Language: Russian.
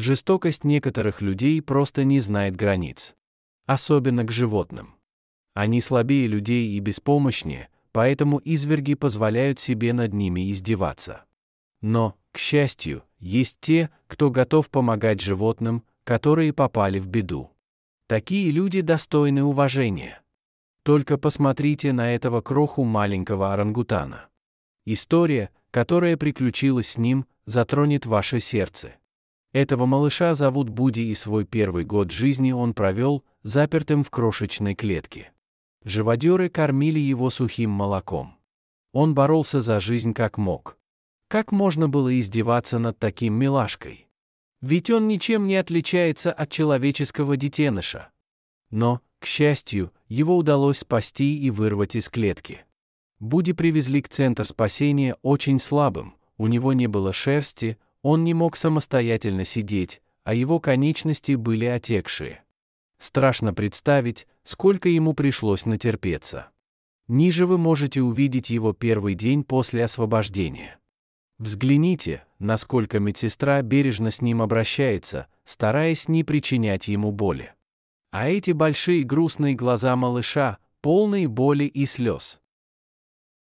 Жестокость некоторых людей просто не знает границ. Особенно к животным. Они слабее людей и беспомощнее, поэтому изверги позволяют себе над ними издеваться. Но, к счастью, есть те, кто готов помогать животным, которые попали в беду. Такие люди достойны уважения. Только посмотрите на этого кроху маленького орангутана. История, которая приключилась с ним, затронет ваше сердце. Этого малыша зовут Буди и свой первый год жизни он провел, запертым в крошечной клетке. Живодеры кормили его сухим молоком. Он боролся за жизнь как мог. Как можно было издеваться над таким милашкой? Ведь он ничем не отличается от человеческого детеныша. Но, к счастью, его удалось спасти и вырвать из клетки. Буди привезли к центр спасения очень слабым, у него не было шерсти, он не мог самостоятельно сидеть, а его конечности были отекшие. Страшно представить, сколько ему пришлось натерпеться. Ниже вы можете увидеть его первый день после освобождения. Взгляните, насколько медсестра бережно с ним обращается, стараясь не причинять ему боли. А эти большие грустные глаза малыша, полные боли и слез.